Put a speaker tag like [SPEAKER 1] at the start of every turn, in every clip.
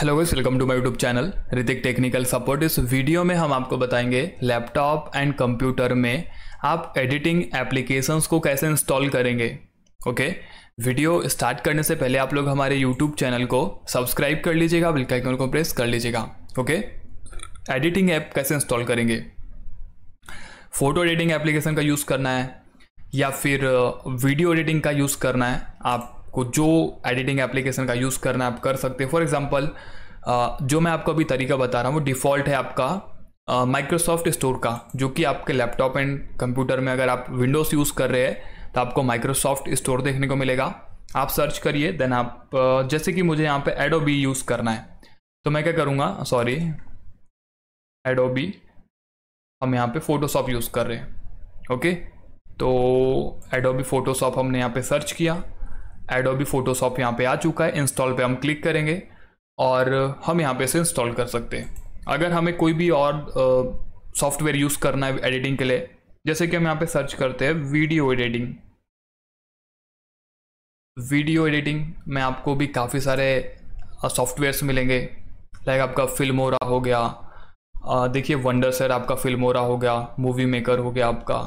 [SPEAKER 1] hello guys welcome to my YouTube channel Ritik technical support इस video में हम आपको बताएंगे लैपटॉप एंड कंप्यूटर में आप एडिटिंग एप्लीकेशंस को कैसे इंस्टॉल करेंगे ओके वीडियो स्टार्ट करने से पहले आप लोग हमारे यूट्यूब चैनल को सब्सक्राइब कर लीजिएगा बिल्कुल आइकन को प्रेस कर लीजिएगा ओके एडिटिंग ऐप कैसे इंस्टॉल करेंगे फ़ोटो एडिटिंग एप्लीकेशन का यूज़ करना है या फिर वीडियो uh, एडिटिंग का यूज़ करना है आप को जो एडिटिंग एप्लीकेशन का यूज़ करना आप कर सकते हैं फॉर एग्जाम्पल जो मैं आपको अभी तरीका बता रहा हूँ वो डिफ़ॉल्ट है आपका माइक्रोसॉफ्ट uh, स्टोर का जो कि आपके लैपटॉप एंड कंप्यूटर में अगर आप विंडोज़ यूज़ कर रहे हैं तो आपको माइक्रोसॉफ्ट स्टोर देखने को मिलेगा आप सर्च करिए देन आप uh, जैसे कि मुझे यहाँ पे एडोबी यूज़ करना है तो मैं क्या करूँगा सॉरी एडोबी हम यहाँ पे फोटोशॉप यूज़ कर रहे हैं ओके तो एडोबी फोटोशॉप हमने यहाँ पे सर्च किया एडोबी फोटोशॉप यहाँ पे आ चुका है इंस्टॉल पे हम क्लिक करेंगे और हम यहाँ पे इसे इंस्टॉल कर सकते हैं अगर हमें कोई भी और सॉफ्टवेयर यूज़ करना है एडिटिंग के लिए जैसे कि हम यहाँ पे सर्च करते हैं वीडियो एडिटिंग वीडियो एडिटिंग में आपको भी काफ़ी सारे सॉफ्टवेयर्स मिलेंगे लाइक आपका फिल्मोरा हो गया देखिए वंडर सर आपका फिल्मोरा हो गया मूवी मेकर हो गया आपका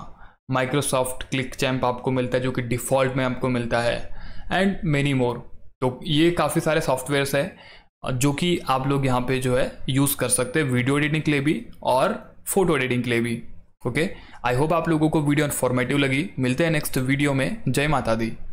[SPEAKER 1] माइक्रोसॉफ्ट क्लिक चैम्प आपको मिलता है जो कि डिफ़ॉल्ट में आपको मिलता है एंड मेनी मोर तो ये काफ़ी सारे सॉफ्टवेयर्स हैं जो कि आप लोग यहाँ पे जो है यूज़ कर सकते हैं वीडियो एडिटिंग के लिए भी और फोटो एडिटिंग के लिए भी ओके आई होप आप लोगों को वीडियो इन्फॉर्मेटिव लगी मिलते हैं नेक्स्ट वीडियो में जय माता दी